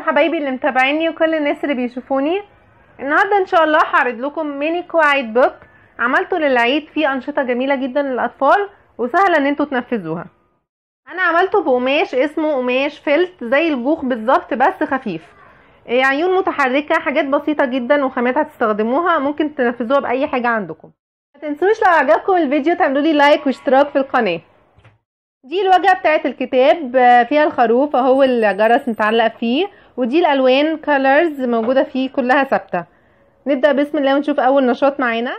لكم حبايبي اللي متابعيني وكل الناس اللي بيشوفوني النهارده ان شاء الله هعرض لكم ميني كوايت بوك عملته للعيد فيه انشطه جميله جدا للاطفال وسهله ان انتوا تنفذوها انا عملته بقماش اسمه قماش فلت زي الجوخ بالظبط بس خفيف إيه، عيون متحركه حاجات بسيطه جدا وخامات هتستخدموها ممكن تنفذوها باي حاجه عندكم ما تنسوش لو عجبكم الفيديو تعملوا لي لايك واشتراك في القناه دي الواجهه بتاعه الكتاب آه، فيها الخروف اهو الجرس متعلق فيه ودي الالوان كولرز موجوده فيه كلها ثابته نبدا بسم الله ونشوف اول نشاط معانا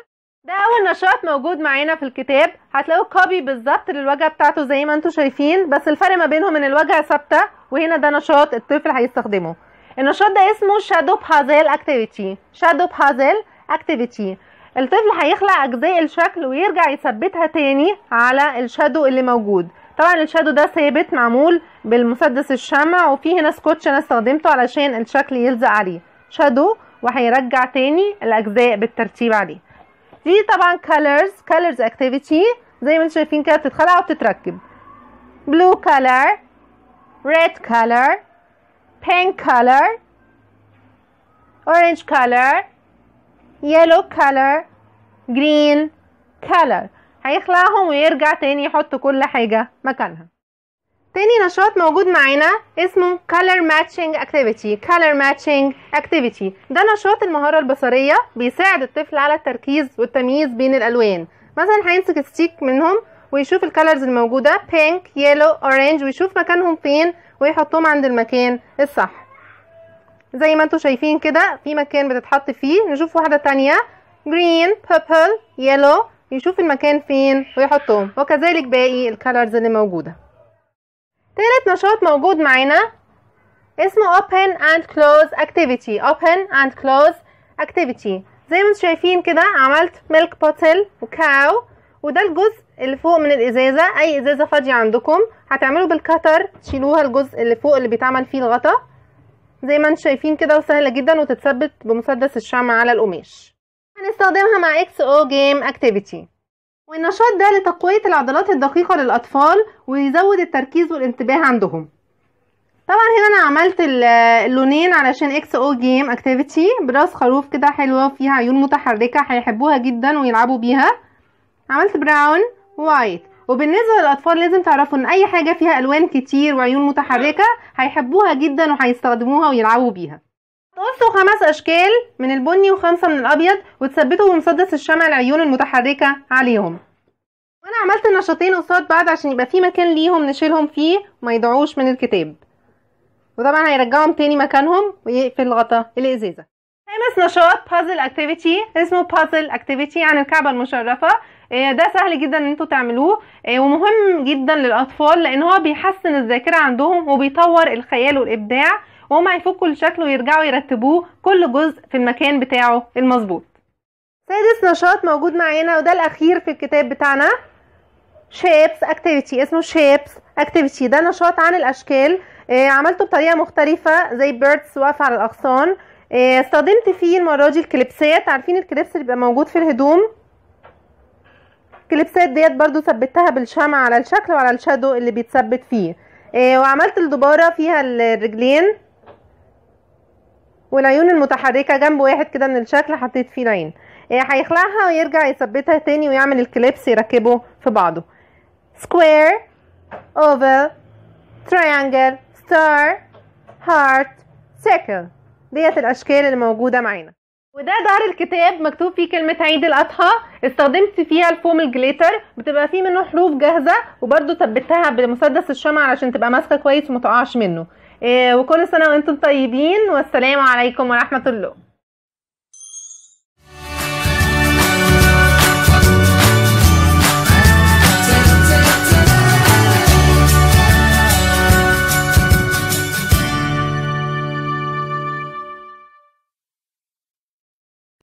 ده اول نشاط موجود معانا في الكتاب هتلاقوا كوبي بالظبط للواجهه بتاعته زي ما انتم شايفين بس الفرق ما بينهم ان الواجهه ثابته وهنا ده نشاط الطفل هيستخدمه النشاط ده اسمه شادو بازل اكتيفيتي شادو بازل اكتيفيتي الطفل هيخلع اجزاء الشكل ويرجع يثبتها تاني على الشادو اللي موجود طبعا الشادو ده ثابت معمول بالمسدس الشمع وفي هنا سكوتش انا استخدمته علشان الشكل يلزق عليه شادو وهيرجع تاني الاجزاء بالترتيب عليه دي طبعا colors colors activity زي ما انتم شايفين كده بتتخلع وبتتركب blue color red color pink color orange color yellow color green color هيخلعهم ويرجع تاني يحط كل حاجة مكانها تاني نشاط موجود معانا اسمه color matching activity color matching activity ده نشاط المهارة البصرية بيساعد الطفل على التركيز والتمييز بين الألوان مثلا هيمسك ستيك منهم ويشوف الكالرز الموجودة pink yellow orange ويشوف مكانهم فين ويحطهم عند المكان الصح زي ما انتوا شايفين كده في مكان بتتحط فيه نشوف واحدة تانية green purple yellow يشوف المكان فين ويحطهم وكذلك باقي الكالرز اللي موجوده نشاط موجود معانا اسمه open and close activity open and close activity زي ما انتم شايفين كده عملت milk bottle وكاو وده الجزء اللي فوق من الازازه اي ازازه فاضيه عندكم هتعملوا بالكتر تشيلوها الجزء اللي فوق اللي بيتعمل فيه الغطا زي ما انتم شايفين كده وسهله جدا وتتثبت بمسدس الشمع على القماش هنستخدمها مع اكس او جيم اكتيفيتي والنشاط ده لتقوية العضلات الدقيقة للأطفال ويزود التركيز والانتباه عندهم طبعا هنا انا عملت اللونين علشان اكس او جيم اكتيفيتي براس خروف كده حلوة فيها عيون متحركة هيحبوها جدا ويلعبوا بيها عملت براون وايت وبالنسبة للأطفال لازم تعرفوا ان اي حاجة فيها الوان كتير وعيون متحركة هيحبوها جدا وهيستخدموها ويلعبوا بيها توصوا خمس أشكال من البني وخمسة من الأبيض وتثبتوا بمسدس الشمع العيون المتحركة عليهم وأنا عملت النشاطين قصاد بعض عشان يبقى في مكان ليهم نشيلهم فيه وما يضيعوش من الكتاب وطبعا هيرجعهم تاني مكانهم ويقفل الغطا الإزازة خامس نشاط بازل اكتيفيتي اسمه بازل اكتيفيتي عن الكعبة المشرفة آه، ده سهل جدا ان انتوا تعملوه آه، ومهم جدا للاطفال لان هو بيحسن الذاكره عندهم وبيطور الخيال والابداع وهم هيفكوا الشكل ويرجعوا يرتبوه كل جزء في المكان بتاعه المظبوط سادس نشاط موجود معانا وده الاخير في الكتاب بتاعنا شيبس اكتيفيتي اسمه شيبس اكتيفيتي ده نشاط عن الاشكال آه عملته بطريقه مختلفه زي بيردز واقفه على الاغصان آه استخدمت فيه المره دي الكليبسات عارفين الكليبس اللي بيبقى موجود في الهدوم الكليبسات ديت برضو ثبتها بالشمع على الشكل وعلى الشادو اللي بيتثبت فيه آه وعملت الدباره فيها الرجلين والعيون المتحركة جنب واحد كده من الشكل حطيت فيه العين إيه، هيخلعها ويرجع يثبتها تاني ويعمل الكليبس يركبه في بعضه square oval triangle star heart circle ديت الاشكال اللي موجوده معانا وده ظهر الكتاب مكتوب فيه كلمة عيد الأضحى استخدمت فيها الفوم الجليتر بتبقى فيه منه حروف جاهزة وبرده ثبتها بمسدس الشمع علشان تبقى ماسكة كويس ومتقعش منه إيه، وكل سنة وانتم طيبين والسلام عليكم ورحمة الله